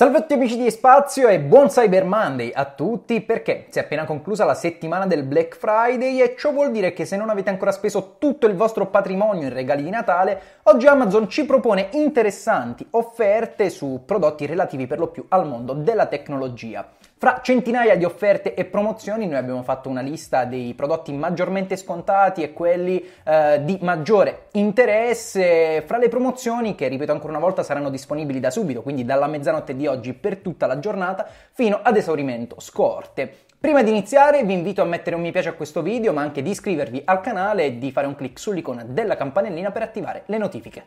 Salve a tutti amici di Spazio e buon Cyber Monday a tutti perché si è appena conclusa la settimana del Black Friday e ciò vuol dire che se non avete ancora speso tutto il vostro patrimonio in regali di Natale, oggi Amazon ci propone interessanti offerte su prodotti relativi per lo più al mondo della tecnologia. Fra centinaia di offerte e promozioni noi abbiamo fatto una lista dei prodotti maggiormente scontati e quelli eh, di maggiore interesse fra le promozioni che ripeto ancora una volta saranno disponibili da subito, quindi dalla mezzanotte di oggi per tutta la giornata fino ad esaurimento scorte. Prima di iniziare vi invito a mettere un mi piace a questo video ma anche di iscrivervi al canale e di fare un clic sull'icona della campanellina per attivare le notifiche.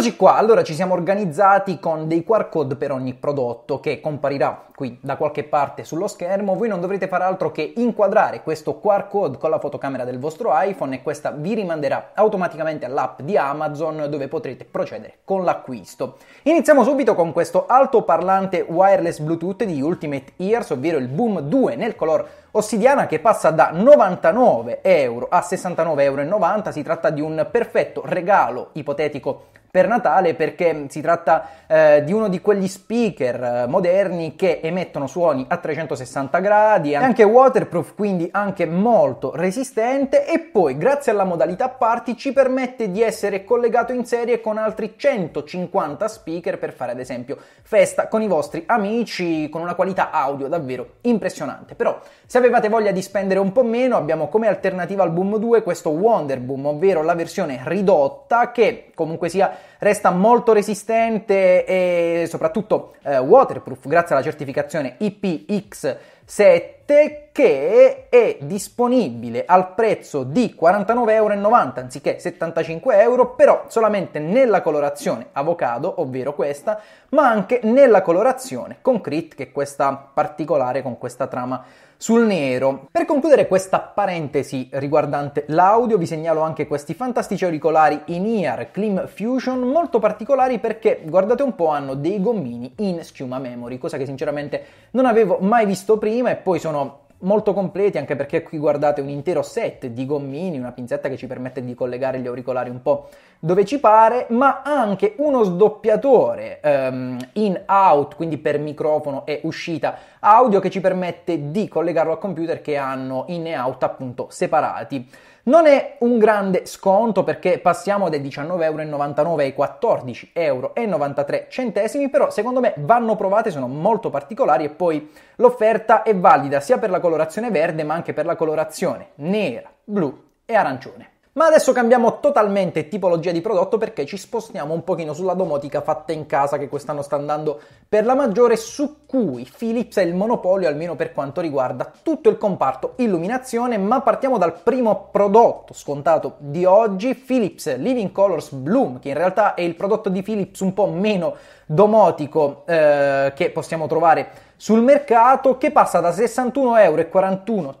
Eccoci qua, allora ci siamo organizzati con dei QR code per ogni prodotto che comparirà qui da qualche parte sullo schermo. Voi non dovrete fare altro che inquadrare questo QR code con la fotocamera del vostro iPhone e questa vi rimanderà automaticamente all'app di Amazon dove potrete procedere con l'acquisto. Iniziamo subito con questo altoparlante wireless Bluetooth di Ultimate Ears, ovvero il Boom 2 nel color ossidiana che passa da 99 euro a 69,90 euro. Si tratta di un perfetto regalo ipotetico per Natale perché si tratta eh, di uno di quegli speaker eh, moderni che emettono suoni a 360 gradi, è anche waterproof, quindi anche molto resistente e poi grazie alla modalità party ci permette di essere collegato in serie con altri 150 speaker per fare ad esempio festa con i vostri amici con una qualità audio davvero impressionante. Però se avevate voglia di spendere un po' meno abbiamo come alternativa al Boom 2 questo Wonder Boom, ovvero la versione ridotta che comunque sia resta molto resistente e soprattutto eh, waterproof grazie alla certificazione IPX7 che è disponibile al prezzo di 49,90 euro anziché 75 euro, però solamente nella colorazione avocado, ovvero questa, ma anche nella colorazione concrete che è questa particolare con questa trama sul nero. Per concludere questa parentesi riguardante l'audio, vi segnalo anche questi fantastici auricolari in-ear Clean Fusion, molto particolari perché, guardate un po', hanno dei gommini in schiuma memory, cosa che sinceramente non avevo mai visto prima e poi sono molto completi anche perché qui guardate un intero set di gommini, una pinzetta che ci permette di collegare gli auricolari un po' dove ci pare, ma anche uno sdoppiatore um, in out, quindi per microfono e uscita audio che ci permette di collegarlo al computer che hanno in e out appunto separati. Non è un grande sconto perché passiamo dai 19,99€ ai 14,93€, però secondo me vanno provate, sono molto particolari e poi l'offerta è valida sia per la colorazione verde ma anche per la colorazione nera, blu e arancione. Ma adesso cambiamo totalmente tipologia di prodotto perché ci spostiamo un pochino sulla domotica fatta in casa che quest'anno sta andando per la maggiore su cui Philips è il monopolio almeno per quanto riguarda tutto il comparto illuminazione, ma partiamo dal primo prodotto scontato di oggi, Philips Living Colors Bloom, che in realtà è il prodotto di Philips un po' meno domotico eh, che possiamo trovare sul mercato che passa da 61,41 euro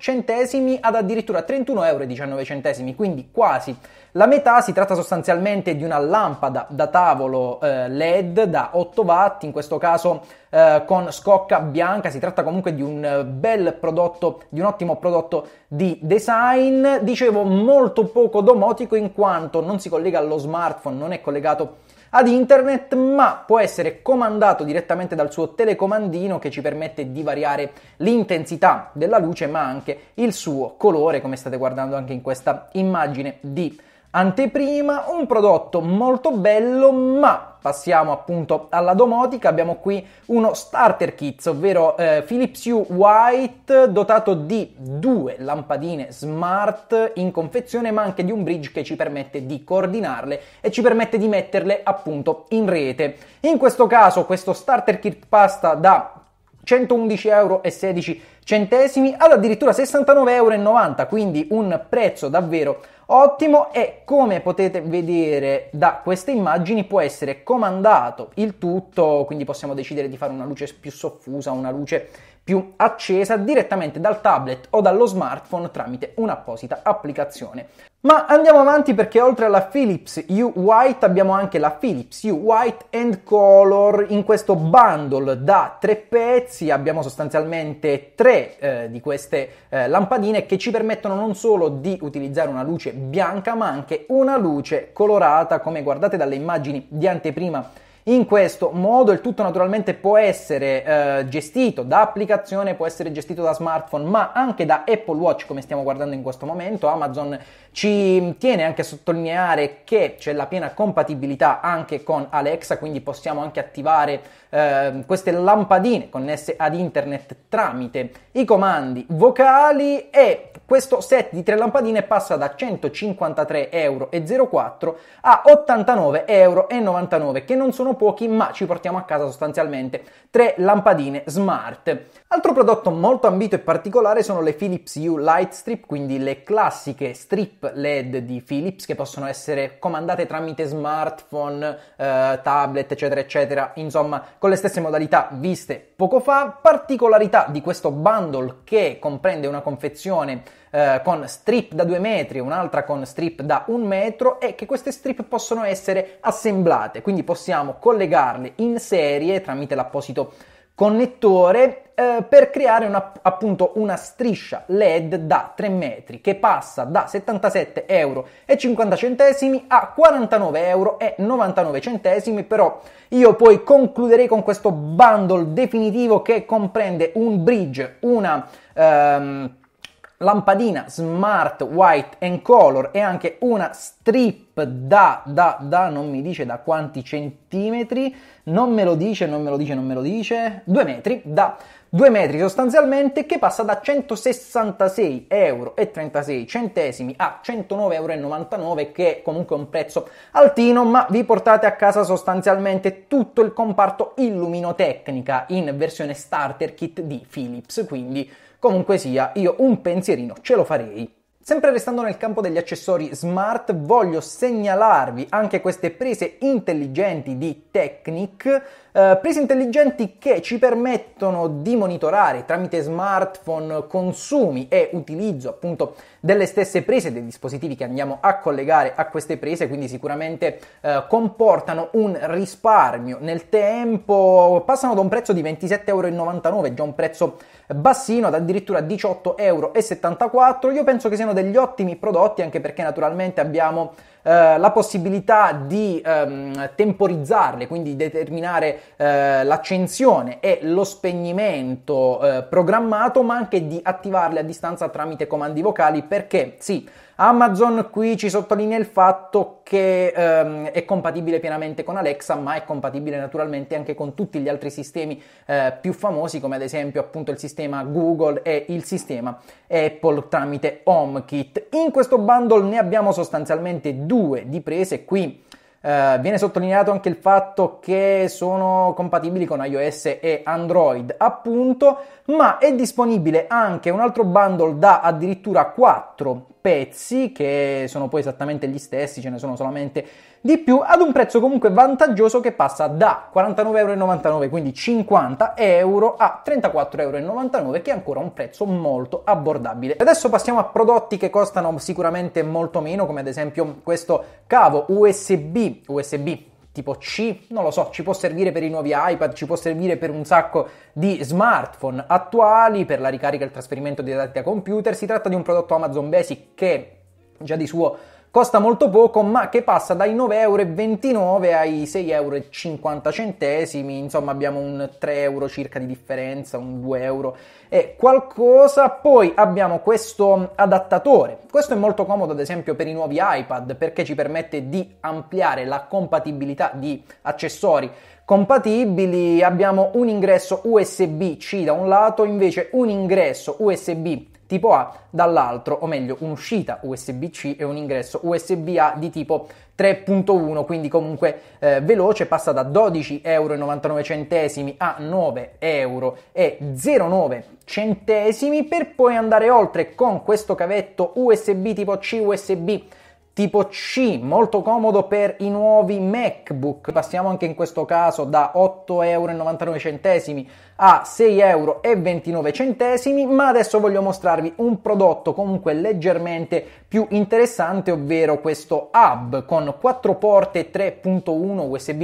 ad addirittura 31,19 euro, quindi quasi la metà. Si tratta sostanzialmente di una lampada da tavolo eh, LED da 8 watt, in questo caso eh, con scocca bianca, si tratta comunque di un eh, bel prodotto, di un ottimo prodotto di design, dicevo molto poco domotico in quanto non si collega allo smartphone, non è collegato ad internet, ma può essere comandato direttamente dal suo telecomandino che ci permette di variare l'intensità della luce, ma anche il suo colore, come state guardando anche in questa immagine di anteprima, un prodotto molto bello, ma passiamo appunto alla domotica, abbiamo qui uno starter kit, ovvero eh, Philips Hue White dotato di due lampadine smart in confezione, ma anche di un bridge che ci permette di coordinarle e ci permette di metterle appunto in rete. In questo caso questo starter kit pasta da 111,16 euro ad addirittura 69,90 euro, quindi un prezzo davvero Ottimo e come potete vedere da queste immagini può essere comandato il tutto, quindi possiamo decidere di fare una luce più soffusa, una luce più accesa direttamente dal tablet o dallo smartphone tramite un'apposita applicazione. Ma andiamo avanti perché oltre alla Philips U White abbiamo anche la Philips U White and Color. In questo bundle da tre pezzi abbiamo sostanzialmente tre eh, di queste eh, lampadine che ci permettono non solo di utilizzare una luce bianca ma anche una luce colorata come guardate dalle immagini di anteprima in questo modo il tutto naturalmente può essere eh, gestito da applicazione, può essere gestito da smartphone, ma anche da Apple Watch come stiamo guardando in questo momento. Amazon ci tiene anche a sottolineare che c'è la piena compatibilità anche con Alexa, quindi possiamo anche attivare eh, queste lampadine connesse ad internet tramite i comandi vocali e questo set di tre lampadine passa da 153,04 euro a 89,99 euro che non sono pochi, ma ci portiamo a casa sostanzialmente tre lampadine smart. Altro prodotto molto ambito e particolare sono le Philips U Light Strip, quindi le classiche strip LED di Philips che possono essere comandate tramite smartphone, eh, tablet, eccetera, eccetera, insomma, con le stesse modalità viste poco fa. Particolarità di questo bundle che comprende una confezione eh, con strip da 2 metri, e un'altra con strip da 1 metro e che queste strip possono essere assemblate, quindi possiamo collegarle in serie tramite l'apposito connettore eh, per creare una, appunto una striscia LED da 3 metri che passa da 77,50 euro a 49,99 euro, però io poi concluderei con questo bundle definitivo che comprende un bridge, una... Ehm, lampadina smart white and color e anche una strip da, da, da, non mi dice da quanti centimetri, non me lo dice, non me lo dice, non me lo dice, due metri, da due metri sostanzialmente, che passa da 166,36 euro a 109,99 euro, che è comunque un prezzo altino, ma vi portate a casa sostanzialmente tutto il comparto illuminotecnica in versione starter kit di Philips, quindi Comunque sia, io un pensierino ce lo farei. Sempre restando nel campo degli accessori smart, voglio segnalarvi anche queste prese intelligenti di Technic eh, prese intelligenti che ci permettono di monitorare tramite smartphone consumi e utilizzo appunto delle stesse prese dei dispositivi che andiamo a collegare a queste prese, quindi sicuramente eh, comportano un risparmio nel tempo, passano da un prezzo di 27,99 euro, già un prezzo bassino, ad addirittura 18,74 euro. Io penso che siano degli ottimi prodotti anche perché naturalmente abbiamo eh, la possibilità di ehm, temporizzarle, quindi determinare eh, l'accensione e lo spegnimento eh, programmato, ma anche di attivarle a distanza tramite comandi vocali perché sì, Amazon qui ci sottolinea il fatto che ehm, è compatibile pienamente con Alexa, ma è compatibile naturalmente anche con tutti gli altri sistemi eh, più famosi, come ad esempio appunto il sistema Google e il sistema Apple tramite HomeKit. In questo bundle ne abbiamo sostanzialmente due di prese qui Uh, viene sottolineato anche il fatto che sono compatibili con iOS e Android, appunto, ma è disponibile anche un altro bundle da addirittura 4 pezzi, che sono poi esattamente gli stessi, ce ne sono solamente di più ad un prezzo comunque vantaggioso che passa da 49,99€, quindi 50 euro a 34,99€ che è ancora un prezzo molto abbordabile. Adesso passiamo a prodotti che costano sicuramente molto meno come ad esempio questo cavo USB, USB tipo C, non lo so, ci può servire per i nuovi iPad, ci può servire per un sacco di smartphone attuali, per la ricarica e il trasferimento dei dati a computer. Si tratta di un prodotto Amazon Basic che già di suo costa molto poco ma che passa dai 9,29 euro ai 6,50 euro. insomma abbiamo un 3 euro circa di differenza, un 2 euro e qualcosa. Poi abbiamo questo adattatore, questo è molto comodo ad esempio per i nuovi iPad perché ci permette di ampliare la compatibilità di accessori compatibili abbiamo un ingresso USB-C da un lato, invece un ingresso USB tipo A dall'altro, o meglio un'uscita USB-C e un ingresso USB-A di tipo 3.1, quindi comunque eh, veloce, passa da 12,99 euro a 9,09 euro per poi andare oltre con questo cavetto USB tipo C USB tipo C, molto comodo per i nuovi MacBook. Passiamo anche in questo caso da 8,99€ a 6,29€, ma adesso voglio mostrarvi un prodotto comunque leggermente più interessante, ovvero questo hub con 4 porte 3.1 USB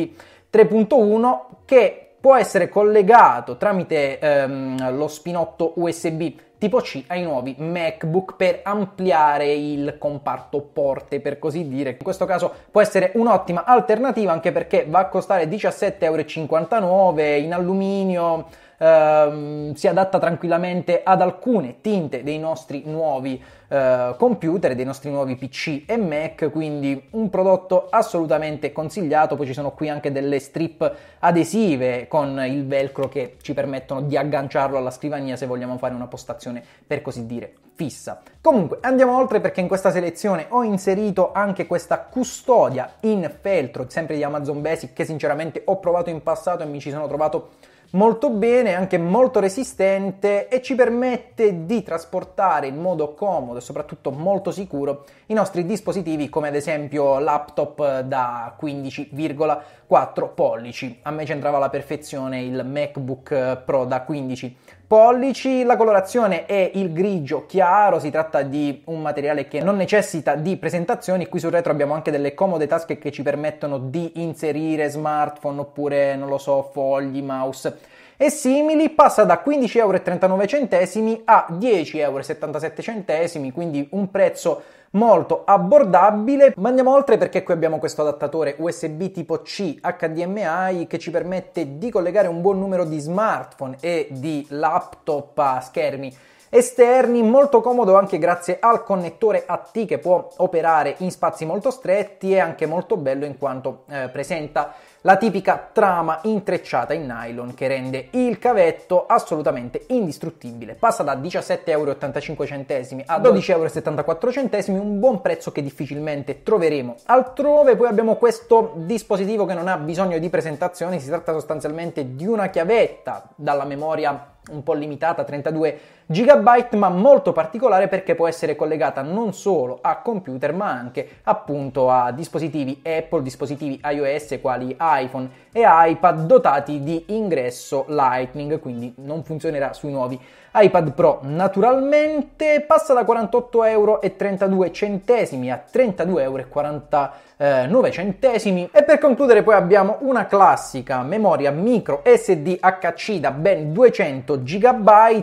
3.1 che può essere collegato tramite ehm, lo spinotto USB tipo C ai nuovi MacBook per ampliare il comparto porte, per così dire. In questo caso può essere un'ottima alternativa anche perché va a costare 17,59€ in alluminio ehm, si adatta tranquillamente ad alcune tinte dei nostri nuovi eh, computer, dei nostri nuovi PC e Mac, quindi un prodotto assolutamente consigliato. Poi ci sono qui anche delle strip adesive con il velcro che ci permettono di agganciarlo alla scrivania se vogliamo fare una postazione per così dire fissa. Comunque andiamo oltre perché in questa selezione ho inserito anche questa custodia in feltro, sempre di Amazon Basic, che sinceramente ho provato in passato e mi ci sono trovato molto bene, anche molto resistente e ci permette di trasportare in modo comodo e soprattutto molto sicuro i nostri dispositivi come ad esempio laptop da 15,4 pollici. A me c'entrava alla perfezione il MacBook Pro da 15 pollici, la colorazione è il grigio chiaro, si tratta di un materiale che non necessita di presentazioni, qui sul retro abbiamo anche delle comode tasche che ci permettono di inserire smartphone oppure non lo so, fogli, mouse e simili passa da 15,39 euro a 10,77 euro, quindi un prezzo molto abbordabile, ma andiamo oltre perché qui abbiamo questo adattatore USB tipo C HDMI che ci permette di collegare un buon numero di smartphone e di laptop a schermi esterni, molto comodo anche grazie al connettore AT che può operare in spazi molto stretti e anche molto bello in quanto eh, presenta la tipica trama intrecciata in nylon che rende il cavetto assolutamente indistruttibile. Passa da 17,85€ a 12,74€, un buon prezzo che difficilmente troveremo altrove. Poi abbiamo questo dispositivo che non ha bisogno di presentazioni, si tratta sostanzialmente di una chiavetta dalla memoria un po' limitata, 32 GB, ma molto particolare perché può essere collegata non solo a computer, ma anche appunto a dispositivi Apple, dispositivi iOS quali iPhone e iPad dotati di ingresso Lightning, quindi non funzionerà sui nuovi iPad Pro. Naturalmente passa da 48,32 euro a 32,49 euro. E per concludere poi abbiamo una classica memoria micro SD HC da ben 200 200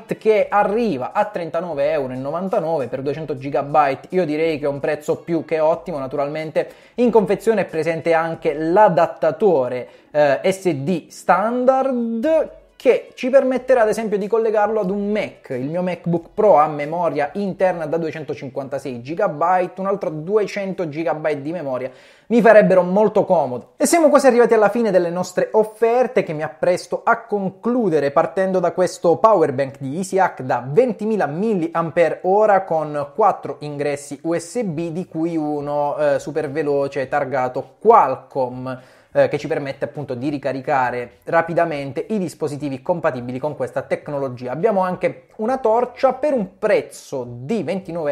GB che arriva a 39,99 euro per 200 GB. Io direi che è un prezzo più che ottimo, naturalmente in confezione è presente anche l'adattatore eh, SD standard che ci permetterà ad esempio di collegarlo ad un Mac, il mio MacBook Pro ha memoria interna da 256 GB, un altro 200 GB di memoria, mi farebbero molto comodo. E siamo quasi arrivati alla fine delle nostre offerte che mi appresto a concludere partendo da questo powerbank di EasyHack da 20.000 mAh con 4 ingressi USB di cui uno eh, super veloce targato Qualcomm eh, che ci permette appunto di ricaricare rapidamente i dispositivi compatibili con questa tecnologia. Abbiamo anche una torcia per un prezzo di 29,99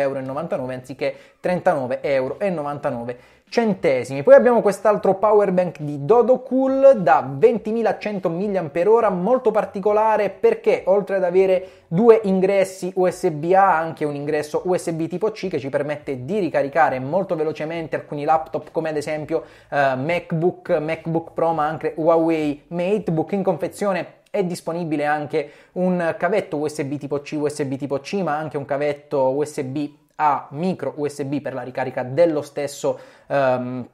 euro anziché 39,99 euro centesimi. Poi abbiamo quest'altro power bank di Dodo Cool da 20.100 mAh, molto particolare perché oltre ad avere due ingressi USB A, anche un ingresso USB tipo C che ci permette di ricaricare molto velocemente alcuni laptop come ad esempio eh, MacBook, MacBook Pro, ma anche Huawei MateBook in confezione è disponibile anche un cavetto USB tipo C, USB tipo C, ma anche un cavetto USB a micro USB per la ricarica dello stesso um,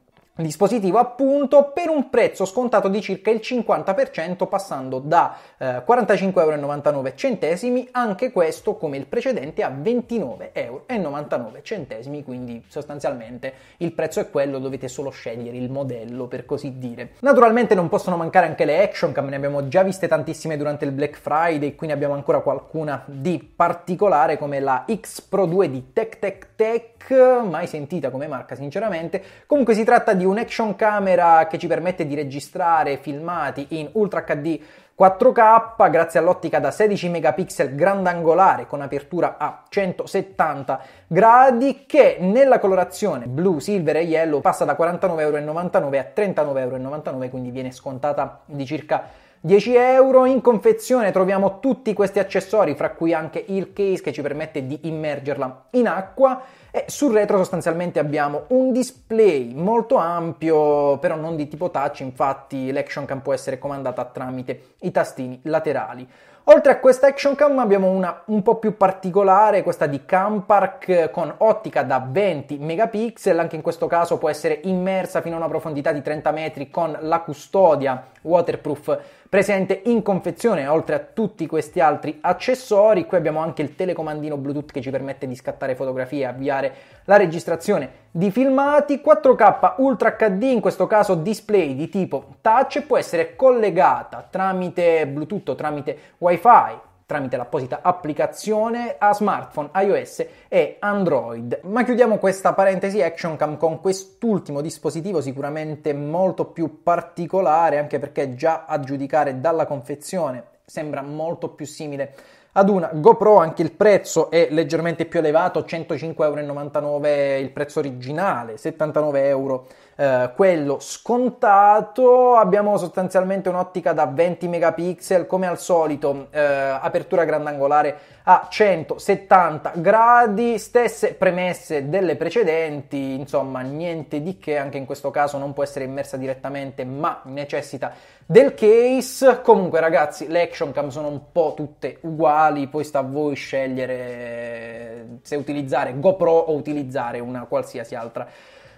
dispositivo appunto per un prezzo scontato di circa il 50% passando da eh, 45,99€ anche questo come il precedente a 29,99 29,99€ quindi sostanzialmente il prezzo è quello dovete solo scegliere il modello per così dire naturalmente non possono mancare anche le action cam ne abbiamo già viste tantissime durante il Black Friday qui ne abbiamo ancora qualcuna di particolare come la X Pro 2 di Tech Tech Tech mai sentita come marca sinceramente comunque si tratta di di un'action camera che ci permette di registrare filmati in Ultra HD 4K grazie all'ottica da 16 megapixel grandangolare con apertura a 170 gradi che nella colorazione blu, silver e yellow passa da 49,99€ a 39,99€ quindi viene scontata di circa 10 euro in confezione troviamo tutti questi accessori fra cui anche il case che ci permette di immergerla in acqua e sul retro sostanzialmente abbiamo un display molto ampio, però non di tipo touch, infatti l'action cam può essere comandata tramite i tastini laterali. Oltre a questa action cam abbiamo una un po' più particolare, questa di Campark eh, con ottica da 20 megapixel, anche in questo caso può essere immersa fino a una profondità di 30 metri con la custodia waterproof presente in confezione, oltre a tutti questi altri accessori. Qui abbiamo anche il telecomandino Bluetooth che ci permette di scattare fotografie, e avviare la registrazione di filmati 4K Ultra HD, in questo caso display di tipo touch, può essere collegata tramite Bluetooth, tramite WiFi, tramite l'apposita applicazione a smartphone iOS e Android. Ma chiudiamo questa parentesi ActionCam con quest'ultimo dispositivo sicuramente molto più particolare, anche perché già a giudicare dalla confezione sembra molto più simile ad una GoPro anche il prezzo è leggermente più elevato, 105,99 euro il prezzo originale, 79 euro eh, quello scontato. Abbiamo sostanzialmente un'ottica da 20 megapixel, come al solito, eh, apertura grandangolare a 170 gradi, stesse premesse delle precedenti, insomma niente di che, anche in questo caso non può essere immersa direttamente, ma necessita del case. Comunque ragazzi, le action cam sono un po' tutte uguali, poi sta a voi scegliere se utilizzare GoPro o utilizzare una qualsiasi altra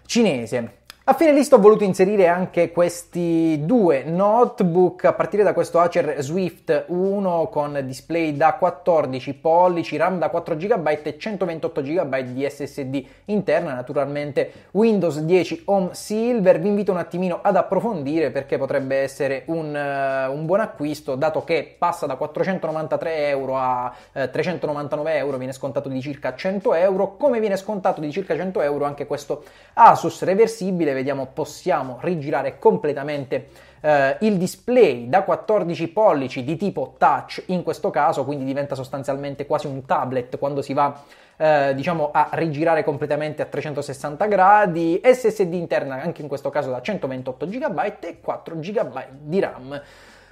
cinese. A fine lista ho voluto inserire anche questi due notebook a partire da questo Acer Swift 1 con display da 14 pollici, RAM da 4 GB e 128 GB di SSD interna, naturalmente Windows 10 Home Silver. Vi invito un attimino ad approfondire perché potrebbe essere un, uh, un buon acquisto dato che passa da 493 euro a uh, eh, 399 euro, viene scontato di circa 100 euro, come viene scontato di circa 100 euro anche questo Asus reversibile vediamo possiamo rigirare completamente eh, il display da 14 pollici di tipo touch in questo caso, quindi diventa sostanzialmente quasi un tablet quando si va eh, diciamo a rigirare completamente a 360 gradi, SSD interna anche in questo caso da 128 GB e 4 GB di RAM.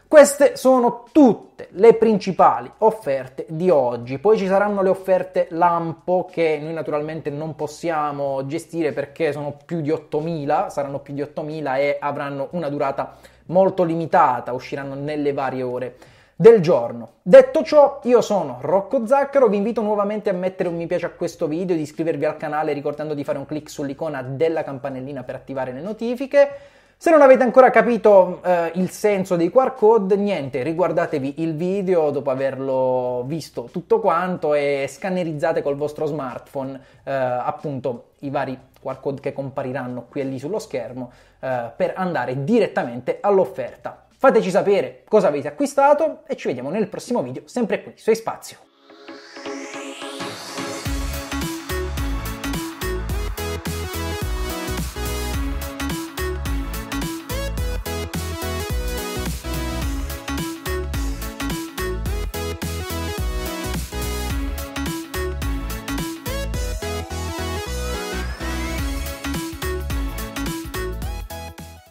Queste sono tutte le principali offerte di oggi, poi ci saranno le offerte lampo che noi naturalmente non possiamo gestire perché sono più di 8000, saranno più di 8000 e avranno una durata molto limitata, usciranno nelle varie ore del giorno. Detto ciò, io sono Rocco Zaccaro, vi invito nuovamente a mettere un mi piace a questo video, di iscrivervi al canale ricordando di fare un clic sull'icona della campanellina per attivare le notifiche se non avete ancora capito eh, il senso dei QR code, niente, riguardatevi il video dopo averlo visto tutto quanto e scannerizzate col vostro smartphone eh, appunto i vari QR code che compariranno qui e lì sullo schermo eh, per andare direttamente all'offerta. Fateci sapere cosa avete acquistato e ci vediamo nel prossimo video, sempre qui su Spazio.